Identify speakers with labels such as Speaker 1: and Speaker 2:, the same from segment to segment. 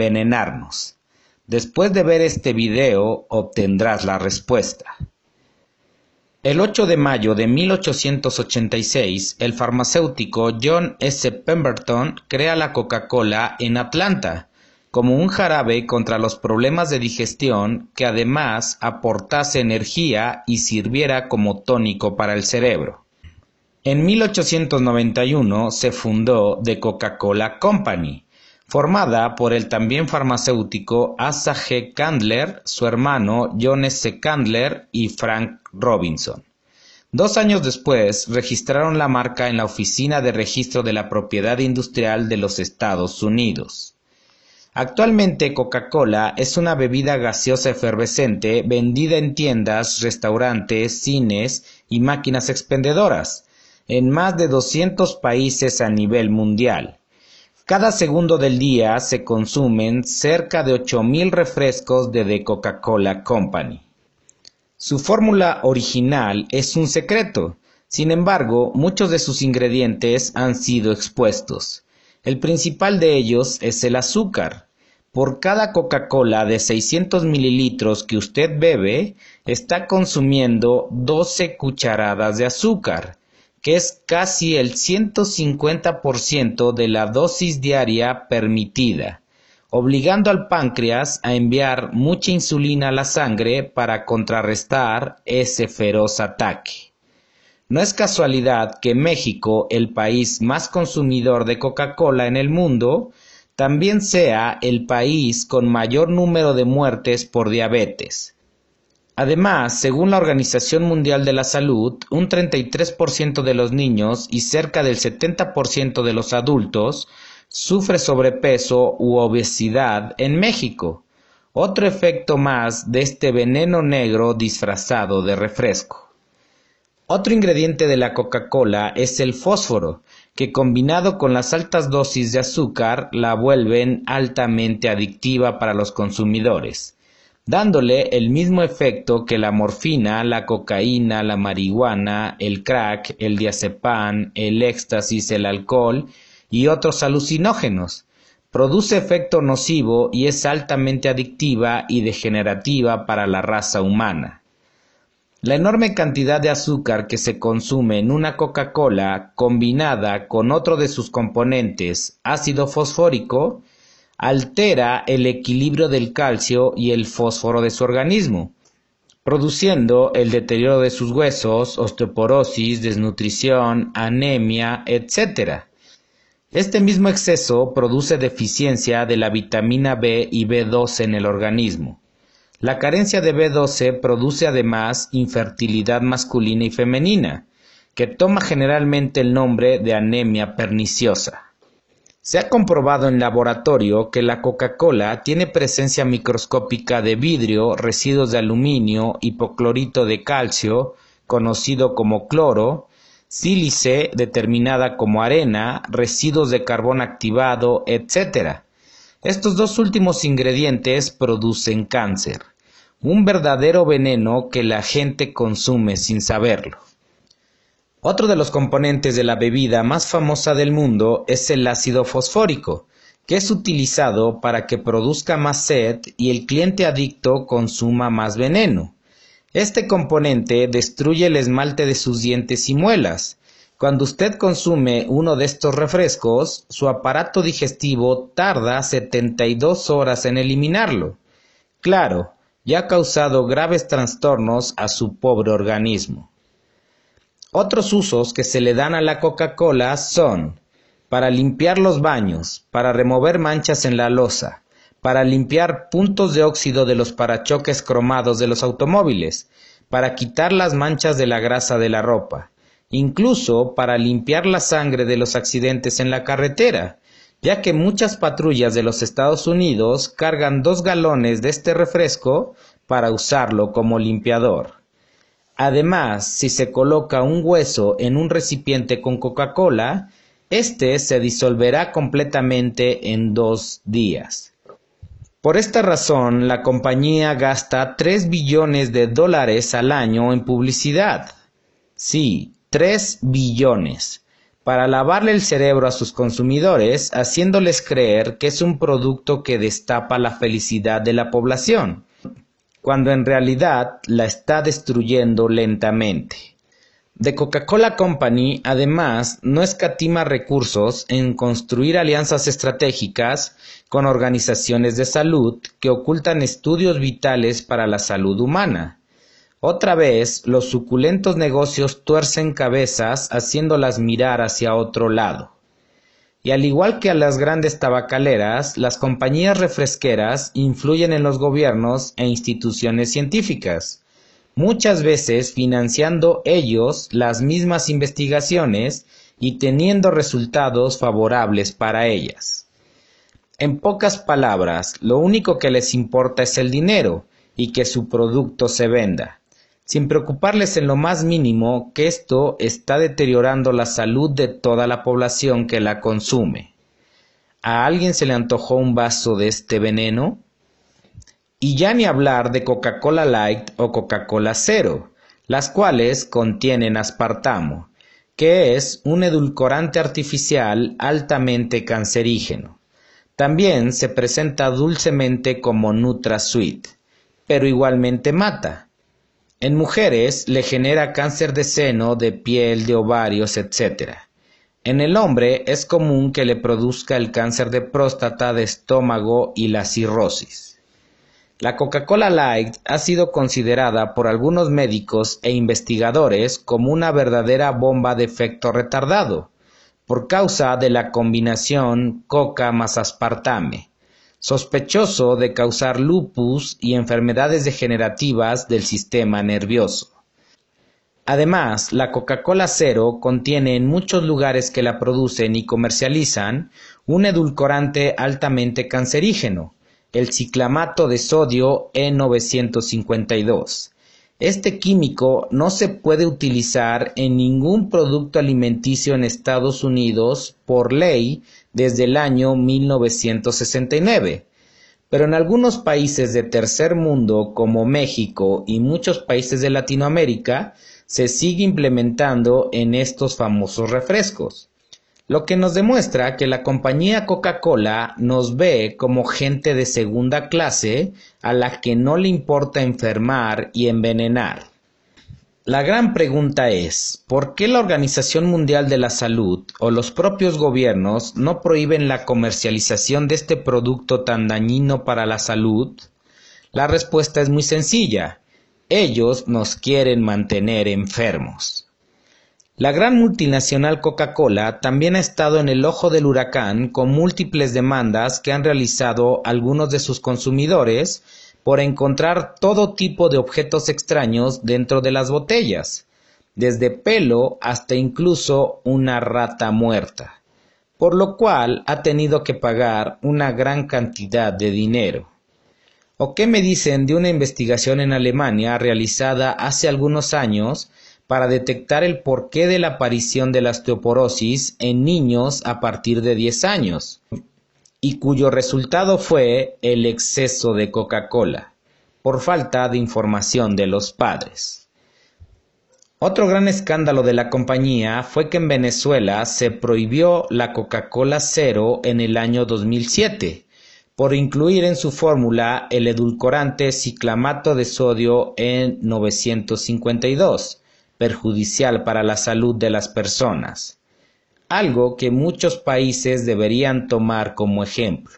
Speaker 1: Venenarnos. Después de ver este video obtendrás la respuesta. El 8 de mayo de 1886, el farmacéutico John S. Pemberton crea la Coca-Cola en Atlanta como un jarabe contra los problemas de digestión que además aportase energía y sirviera como tónico para el cerebro. En 1891 se fundó The Coca-Cola Company, formada por el también farmacéutico Asa G. Candler, su hermano John S. Candler y Frank Robinson. Dos años después, registraron la marca en la Oficina de Registro de la Propiedad Industrial de los Estados Unidos. Actualmente Coca-Cola es una bebida gaseosa efervescente vendida en tiendas, restaurantes, cines y máquinas expendedoras en más de 200 países a nivel mundial. Cada segundo del día se consumen cerca de 8.000 refrescos de The Coca-Cola Company. Su fórmula original es un secreto, sin embargo muchos de sus ingredientes han sido expuestos. El principal de ellos es el azúcar. Por cada Coca-Cola de 600 mililitros que usted bebe, está consumiendo 12 cucharadas de azúcar que es casi el 150% de la dosis diaria permitida, obligando al páncreas a enviar mucha insulina a la sangre para contrarrestar ese feroz ataque. No es casualidad que México, el país más consumidor de Coca-Cola en el mundo, también sea el país con mayor número de muertes por diabetes, Además, según la Organización Mundial de la Salud, un 33 de los niños y cerca del 70 de los adultos sufre sobrepeso u obesidad en México. Otro efecto más de este veneno negro disfrazado de refresco. Otro ingrediente de la Coca-Cola es el fósforo, que combinado con las altas dosis de azúcar la vuelven altamente adictiva para los consumidores dándole el mismo efecto que la morfina, la cocaína, la marihuana, el crack, el diazepam, el éxtasis, el alcohol y otros alucinógenos. Produce efecto nocivo y es altamente adictiva y degenerativa para la raza humana. La enorme cantidad de azúcar que se consume en una Coca-Cola combinada con otro de sus componentes, ácido fosfórico, altera el equilibrio del calcio y el fósforo de su organismo, produciendo el deterioro de sus huesos, osteoporosis, desnutrición, anemia, etc. Este mismo exceso produce deficiencia de la vitamina B y B12 en el organismo. La carencia de B12 produce además infertilidad masculina y femenina, que toma generalmente el nombre de anemia perniciosa. Se ha comprobado en laboratorio que la Coca-Cola tiene presencia microscópica de vidrio, residuos de aluminio, hipoclorito de calcio, conocido como cloro, sílice determinada como arena, residuos de carbón activado, etc. Estos dos últimos ingredientes producen cáncer, un verdadero veneno que la gente consume sin saberlo. Otro de los componentes de la bebida más famosa del mundo es el ácido fosfórico, que es utilizado para que produzca más sed y el cliente adicto consuma más veneno. Este componente destruye el esmalte de sus dientes y muelas. Cuando usted consume uno de estos refrescos, su aparato digestivo tarda 72 horas en eliminarlo. Claro, ya ha causado graves trastornos a su pobre organismo. Otros usos que se le dan a la Coca-Cola son para limpiar los baños, para remover manchas en la losa, para limpiar puntos de óxido de los parachoques cromados de los automóviles, para quitar las manchas de la grasa de la ropa, incluso para limpiar la sangre de los accidentes en la carretera, ya que muchas patrullas de los Estados Unidos cargan dos galones de este refresco para usarlo como limpiador. Además, si se coloca un hueso en un recipiente con Coca-Cola, este se disolverá completamente en dos días. Por esta razón, la compañía gasta 3 billones de dólares al año en publicidad. Sí, 3 billones. Para lavarle el cerebro a sus consumidores, haciéndoles creer que es un producto que destapa la felicidad de la población cuando en realidad la está destruyendo lentamente. The Coca-Cola Company además no escatima recursos en construir alianzas estratégicas con organizaciones de salud que ocultan estudios vitales para la salud humana. Otra vez, los suculentos negocios tuercen cabezas haciéndolas mirar hacia otro lado. Y al igual que a las grandes tabacaleras, las compañías refresqueras influyen en los gobiernos e instituciones científicas, muchas veces financiando ellos las mismas investigaciones y teniendo resultados favorables para ellas. En pocas palabras, lo único que les importa es el dinero y que su producto se venda sin preocuparles en lo más mínimo que esto está deteriorando la salud de toda la población que la consume. ¿A alguien se le antojó un vaso de este veneno? Y ya ni hablar de Coca-Cola Light o Coca-Cola Cero, las cuales contienen aspartamo, que es un edulcorante artificial altamente cancerígeno. También se presenta dulcemente como Nutra Sweet, pero igualmente mata, en mujeres le genera cáncer de seno, de piel, de ovarios, etc. En el hombre es común que le produzca el cáncer de próstata, de estómago y la cirrosis. La Coca-Cola Light ha sido considerada por algunos médicos e investigadores como una verdadera bomba de efecto retardado, por causa de la combinación coca más aspartame sospechoso de causar lupus y enfermedades degenerativas del sistema nervioso. Además, la Coca-Cola Cero contiene en muchos lugares que la producen y comercializan un edulcorante altamente cancerígeno, el ciclamato de sodio E952, este químico no se puede utilizar en ningún producto alimenticio en Estados Unidos por ley desde el año 1969. Pero en algunos países de tercer mundo como México y muchos países de Latinoamérica se sigue implementando en estos famosos refrescos lo que nos demuestra que la compañía Coca-Cola nos ve como gente de segunda clase a la que no le importa enfermar y envenenar. La gran pregunta es, ¿por qué la Organización Mundial de la Salud o los propios gobiernos no prohíben la comercialización de este producto tan dañino para la salud? La respuesta es muy sencilla. Ellos nos quieren mantener enfermos. La gran multinacional Coca-Cola también ha estado en el ojo del huracán con múltiples demandas que han realizado algunos de sus consumidores por encontrar todo tipo de objetos extraños dentro de las botellas, desde pelo hasta incluso una rata muerta, por lo cual ha tenido que pagar una gran cantidad de dinero. ¿O qué me dicen de una investigación en Alemania realizada hace algunos años para detectar el porqué de la aparición de la osteoporosis en niños a partir de 10 años y cuyo resultado fue el exceso de Coca-Cola por falta de información de los padres. Otro gran escándalo de la compañía fue que en Venezuela se prohibió la Coca-Cola cero en el año 2007 por incluir en su fórmula el edulcorante ciclamato de sodio en 952 perjudicial para la salud de las personas, algo que muchos países deberían tomar como ejemplo.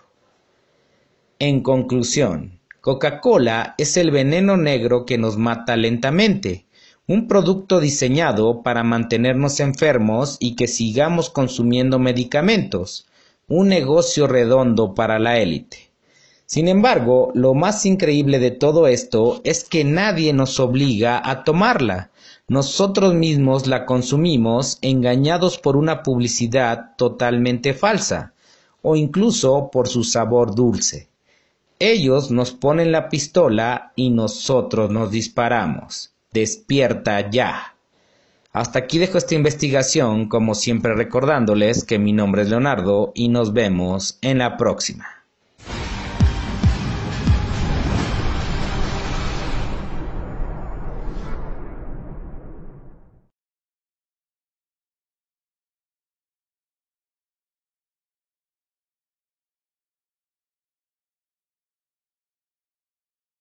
Speaker 1: En conclusión, Coca-Cola es el veneno negro que nos mata lentamente, un producto diseñado para mantenernos enfermos y que sigamos consumiendo medicamentos, un negocio redondo para la élite. Sin embargo, lo más increíble de todo esto es que nadie nos obliga a tomarla. Nosotros mismos la consumimos engañados por una publicidad totalmente falsa o incluso por su sabor dulce. Ellos nos ponen la pistola y nosotros nos disparamos. Despierta ya. Hasta aquí dejo esta investigación, como siempre recordándoles que mi nombre es Leonardo y nos vemos en la próxima.